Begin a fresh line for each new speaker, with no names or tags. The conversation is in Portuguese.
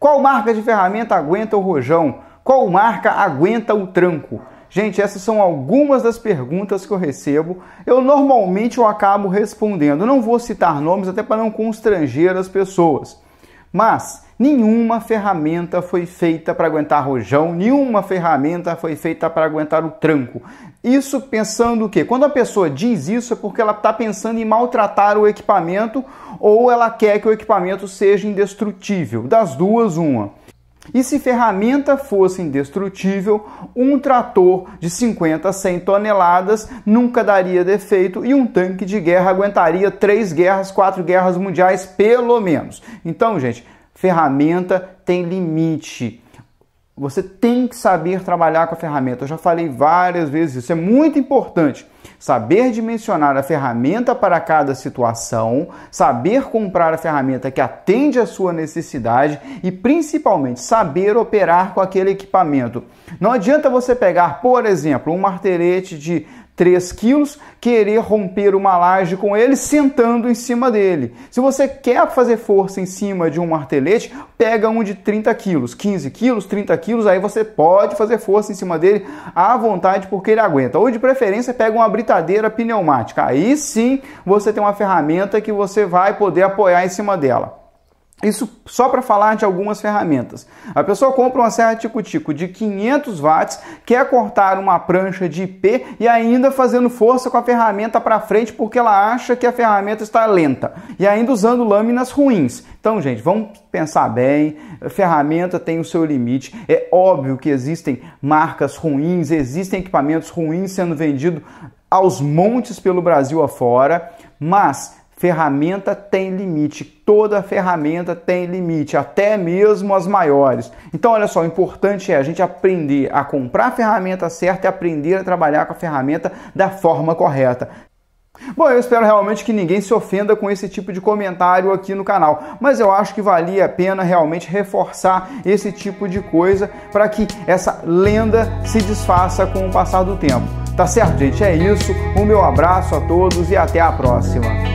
Qual marca de ferramenta aguenta o rojão? Qual marca aguenta o tranco? Gente, essas são algumas das perguntas que eu recebo. Eu normalmente eu acabo respondendo. não vou citar nomes até para não constranger as pessoas. Mas Nenhuma ferramenta foi feita para aguentar rojão, nenhuma ferramenta foi feita para aguentar o tranco. Isso pensando o quê? Quando a pessoa diz isso é porque ela está pensando em maltratar o equipamento ou ela quer que o equipamento seja indestrutível. Das duas, uma. E se ferramenta fosse indestrutível, um trator de 50 a 100 toneladas nunca daria defeito e um tanque de guerra aguentaria três guerras, quatro guerras mundiais, pelo menos. Então, gente, ferramenta tem limite. Você tem que saber trabalhar com a ferramenta. Eu já falei várias vezes isso. É muito importante saber dimensionar a ferramenta para cada situação, saber comprar a ferramenta que atende à sua necessidade e principalmente saber operar com aquele equipamento. Não adianta você pegar, por exemplo, um martelete de 3 quilos, querer romper uma laje com ele sentando em cima dele. Se você quer fazer força em cima de um martelete, pega um de 30 quilos, 15 quilos, 30 quilos, aí você pode fazer força em cima dele à vontade porque ele aguenta. Ou de preferência, pega uma britadeira pneumática. Aí sim você tem uma ferramenta que você vai poder apoiar em cima dela. Isso só para falar de algumas ferramentas. A pessoa compra uma serra tico-tico de 500 watts, quer cortar uma prancha de IP e ainda fazendo força com a ferramenta para frente porque ela acha que a ferramenta está lenta e ainda usando lâminas ruins. Então, gente, vamos pensar bem. A ferramenta tem o seu limite. É óbvio que existem marcas ruins, existem equipamentos ruins sendo vendidos aos montes pelo Brasil afora, mas Ferramenta tem limite, toda ferramenta tem limite, até mesmo as maiores. Então, olha só, o importante é a gente aprender a comprar a ferramenta certa e aprender a trabalhar com a ferramenta da forma correta. Bom, eu espero realmente que ninguém se ofenda com esse tipo de comentário aqui no canal, mas eu acho que valia a pena realmente reforçar esse tipo de coisa para que essa lenda se desfaça com o passar do tempo. Tá certo, gente? É isso. Um meu abraço a todos e até a próxima.